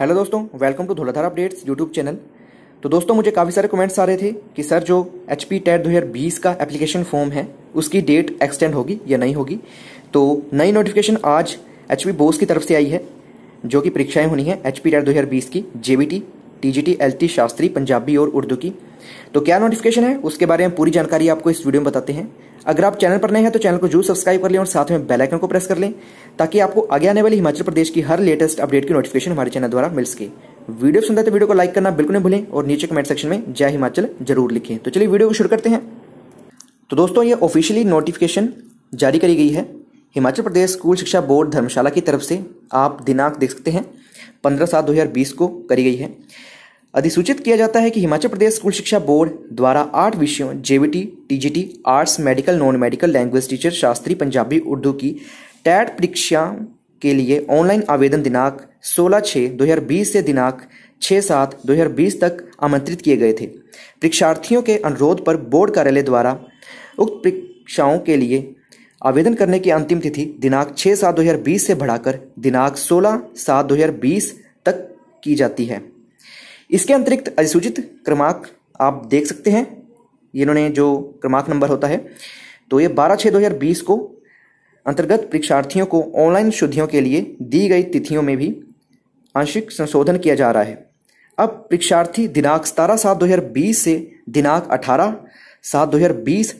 hello दोस्तों welcome to Dhauladhar updates YouTube channel तो दोस्तों मुझे काफ़ी सारे कमेंट्स आ रहे थे कि सर जो एच पी टेट दो का एप्लीकेशन फॉर्म है उसकी डेट एक्सटेंड होगी या नहीं होगी तो नई नोटिफिकेशन आज एच पी बोस की तरफ से आई है जो कि परीक्षाएं होनी है एच पी टेट दो की J B T T G T L T Shastri Punjabi और उर्दू की तो क्या नोटिफिकेशन है उसके बारे में पूरी जानकारी आपको इस वीडियो में बताते हैं अगर आप चैनल पर नए हैं तो चैनल को जरूर सब्सक्राइब कर लें और साथ में बेल आइकन को प्रेस कर लें ताकि आपको आगे आने वाली हिमाचल प्रदेश की हर लेटेस्ट अपडेट की नोटिफिकेशन हमारे चैनल द्वारा मिल सके वीडियो सुनता है तो वीडियो को लाइक करना बिल्कुल नहीं भूलें और नीचे कमेंट सेक्शन में जय हिमाचल जरूर लिखें तो चलिए वीडियो को शुरू करते हैं तो दोस्तों ये ऑफिशियली नोटिफिकेशन जारी करी गई है हिमाचल प्रदेश स्कूल शिक्षा बोर्ड धर्मशाला की तरफ से आप दिनांक देख सकते हैं पंद्रह सात दो को करी गई है अधिसूचित किया जाता है कि हिमाचल प्रदेश स्कूल शिक्षा बोर्ड द्वारा आठ विषयों JBT TGT arts medical non medical language teacher Shastri Punjabi Urdu की टैट परीक्षा के लिए ऑनलाइन आवेदन दिनांक 16 छः 2020 से दिनांक 6 सात 2020 तक आमंत्रित किए गए थे परीक्षार्थियों के अनुरोध पर बोर्ड कार्यालय द्वारा उक्त परीक्षाओं के लिए आवेदन करने की अंतिम तिथि दिनांक 6 सात 2020 से बढ़ाकर दिनांक 16 सात 2020 तक की जाती है इसके अंतरिक्त अधिसूचित क्रमांक आप देख सकते हैं इन्होंने जो क्रमांक नंबर होता है तो ये बारह छः दो हज़ार बीस को अंतर्गत परीक्षार्थियों को ऑनलाइन शुद्धियों के लिए दी गई तिथियों में भी आंशिक संशोधन किया जा रहा है अब परीक्षार्थी दिनांक सतारह सात दो हज़ार बीस से दिनांक अठारह सात दो हज़ार बीस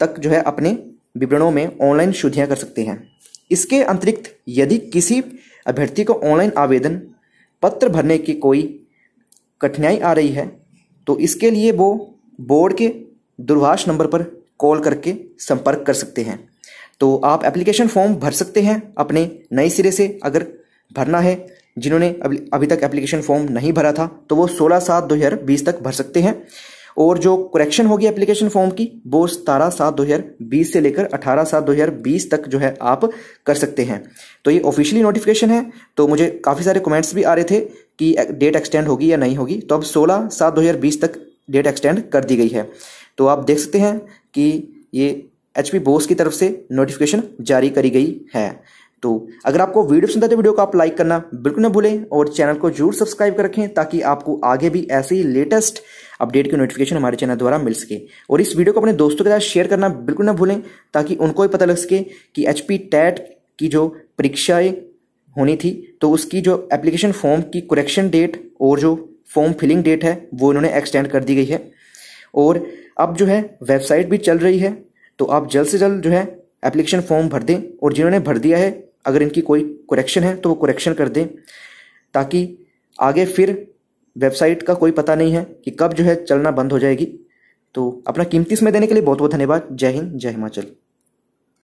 तक जो है अपने विवरणों में ऑनलाइन शुद्धियाँ कर सकते हैं इसके अतिरिक्त यदि किसी अभ्यर्थी को ऑनलाइन आवेदन पत्र भरने की कोई कठिनाई आ रही है तो इसके लिए वो बोर्ड के दूरभाष नंबर पर कॉल करके संपर्क कर सकते हैं तो आप एप्लीकेशन फॉर्म भर सकते हैं अपने नए सिरे से अगर भरना है जिन्होंने अभी तक एप्लीकेशन फॉर्म नहीं भरा था तो वो 16 सात 2020 तक भर सकते हैं और जो करेक्शन होगी एप्लीकेशन फॉर्म की वो सतारह सात दो हज़ार बीस से लेकर अठारह सात दो हज़ार बीस तक जो है आप कर सकते हैं तो ये ऑफिशियली नोटिफिकेशन है तो मुझे काफ़ी सारे कमेंट्स भी आ रहे थे कि डेट एक्सटेंड होगी या नहीं होगी तो अब सोलह सात दो हज़ार बीस तक डेट एक्सटेंड कर दी गई है तो आप देख सकते हैं कि ये एच पी बोस की तरफ से नोटिफिकेशन जारी करी गई है तो अगर आपको वीडियो पसंद आते तो वीडियो को आप लाइक करना बिल्कुल ना भूलें और चैनल को जरूर सब्सक्राइब कर रखें ताकि आपको आगे भी ऐसे ही लेटेस्ट अपडेट की नोटिफिकेशन हमारे चैनल द्वारा मिल सके और इस वीडियो को अपने दोस्तों के साथ शेयर करना बिल्कुल ना भूलें ताकि उनको भी पता लग सके कि एच पी टैट की जो परीक्षाएँ होनी थी तो उसकी जो एप्लीकेशन फॉर्म की कुरेक्शन डेट और जो फॉर्म फिलिंग डेट है वो इन्होंने एक्सटेंड कर दी गई है और अब जो है वेबसाइट भी चल रही है तो आप जल्द से जल्द जो है एप्लीकेशन फॉर्म भर दें और जिन्होंने भर दिया है अगर इनकी कोई करेक्शन है तो वो करेक्शन कर दें ताकि आगे फिर वेबसाइट का कोई पता नहीं है कि कब जो है चलना बंद हो जाएगी तो अपना कीमती समय देने के लिए बहुत बहुत धन्यवाद जय हिंद जय हिमाचल